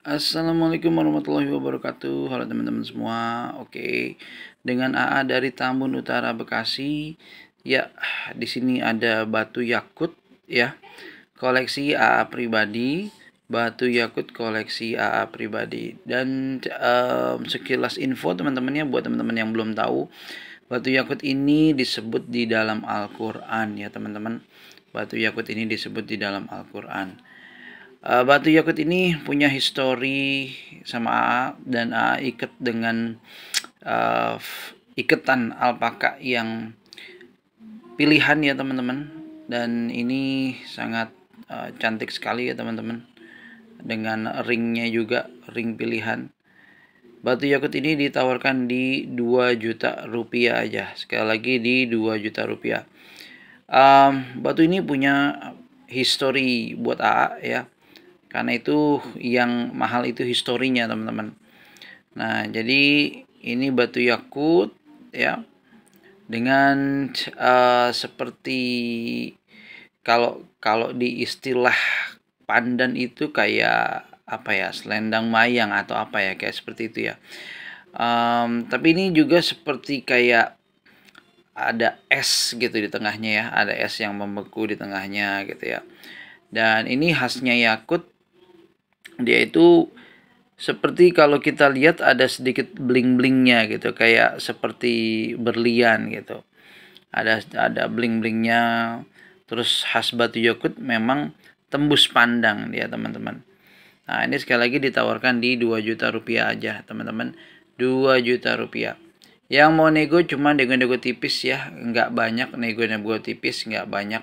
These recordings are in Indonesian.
Assalamualaikum warahmatullahi wabarakatuh Halo teman-teman semua Oke Dengan AA dari Tambun Utara Bekasi Ya di sini ada batu yakut ya Koleksi AA pribadi Batu yakut koleksi AA pribadi Dan um, sekilas info teman teman ya, Buat teman-teman yang belum tahu Batu yakut ini disebut di dalam Al-Quran ya teman-teman Batu yakut ini disebut di dalam Al-Quran Uh, batu Yakut ini punya histori sama AA dan AA ikat dengan uh, iketan alpaka yang pilihan ya teman-teman dan ini sangat uh, cantik sekali ya teman-teman dengan ringnya juga ring pilihan batu Yakut ini ditawarkan di 2 juta rupiah aja sekali lagi di 2 juta rupiah um, batu ini punya history buat AA ya karena itu yang mahal itu historinya teman-teman nah jadi ini batu yakut ya dengan uh, seperti kalau kalau di istilah pandan itu kayak apa ya selendang mayang atau apa ya kayak seperti itu ya um, tapi ini juga seperti kayak ada es gitu di tengahnya ya ada es yang membeku di tengahnya gitu ya dan ini khasnya yakut dia itu seperti kalau kita lihat ada sedikit bling-blingnya gitu kayak seperti berlian gitu ada ada bling-blingnya terus khas batu yogurt memang tembus pandang dia teman-teman nah ini sekali lagi ditawarkan di 2 juta rupiah aja teman-teman 2 juta rupiah yang mau nego cuma nego-nego tipis ya nggak banyak nego-nego tipis nggak banyak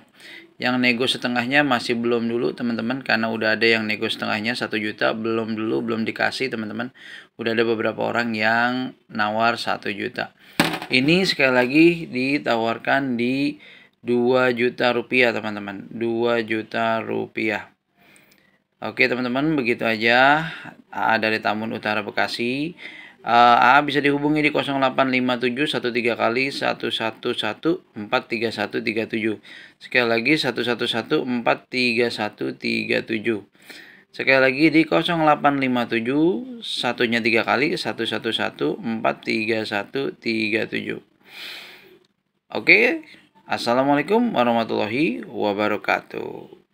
yang nego setengahnya masih belum dulu teman-teman karena udah ada yang nego setengahnya satu juta belum dulu belum dikasih teman-teman udah ada beberapa orang yang nawar satu juta ini sekali lagi ditawarkan di 2 juta rupiah teman-teman 2 juta rupiah oke teman-teman begitu aja dari di Tamun Utara Bekasi Uh, A bisa dihubungi di 0857 13 kali 111 Sekali lagi 111 Sekali lagi di 0857 satunya 3 kali 111 Oke, Assalamualaikum warahmatullahi wabarakatuh.